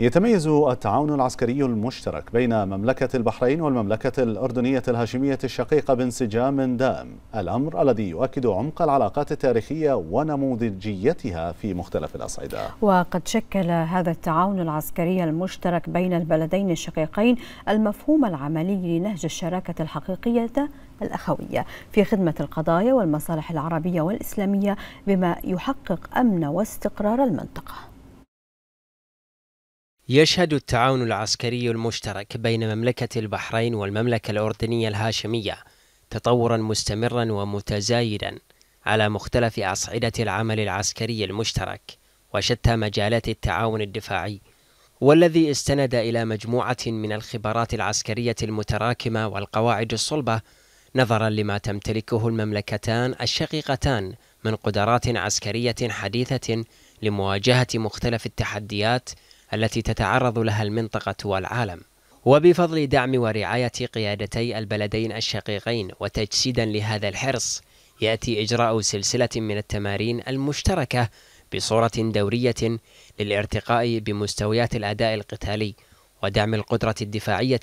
يتميز التعاون العسكري المشترك بين مملكة البحرين والمملكة الأردنية الهاشمية الشقيقة بانسجام دائم الأمر الذي يؤكد عمق العلاقات التاريخية ونموذجيتها في مختلف الأصعدة وقد شكل هذا التعاون العسكري المشترك بين البلدين الشقيقين المفهوم العملي لنهج الشراكة الحقيقية الأخوية في خدمة القضايا والمصالح العربية والإسلامية بما يحقق أمن واستقرار المنطقة يشهد التعاون العسكري المشترك بين مملكة البحرين والمملكة الأردنية الهاشمية تطورا مستمرا ومتزايدا على مختلف أصعدة العمل العسكري المشترك وشتى مجالات التعاون الدفاعي والذي استند إلى مجموعة من الخبرات العسكرية المتراكمة والقواعد الصلبة نظرا لما تمتلكه المملكتان الشقيقتان من قدرات عسكرية حديثة لمواجهة مختلف التحديات التي تتعرض لها المنطقة والعالم وبفضل دعم ورعاية قيادتي البلدين الشقيقين وتجسيدا لهذا الحرص يأتي إجراء سلسلة من التمارين المشتركة بصورة دورية للارتقاء بمستويات الأداء القتالي ودعم القدرة الدفاعية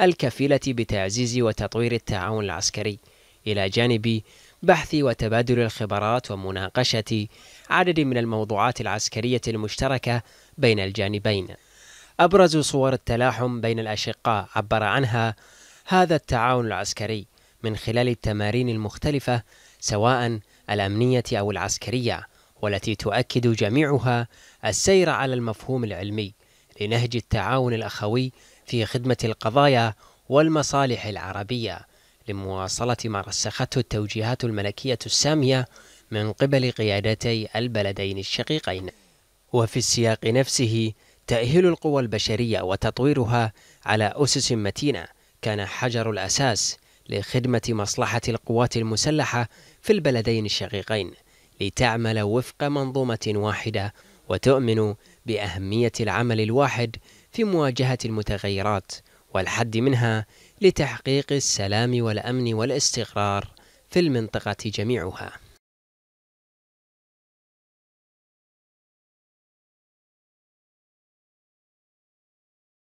الكفيلة بتعزيز وتطوير التعاون العسكري إلى جانب بحث وتبادل الخبرات ومناقشة عدد من الموضوعات العسكرية المشتركة بين الجانبين. أبرز صور التلاحم بين الأشقاء عبر عنها هذا التعاون العسكري من خلال التمارين المختلفة سواء الأمنية أو العسكرية والتي تؤكد جميعها السير على المفهوم العلمي لنهج التعاون الأخوي في خدمة القضايا والمصالح العربية لمواصلة ما رسخته التوجيهات الملكية السامية من قبل قيادتي البلدين الشقيقين وفي السياق نفسه تأهيل القوى البشرية وتطويرها على أسس متينة كان حجر الأساس لخدمة مصلحة القوات المسلحة في البلدين الشقيقين لتعمل وفق منظومة واحدة وتؤمن بأهمية العمل الواحد في مواجهة المتغيرات والحد منها لتحقيق السلام والامن والاستقرار في المنطقه جميعها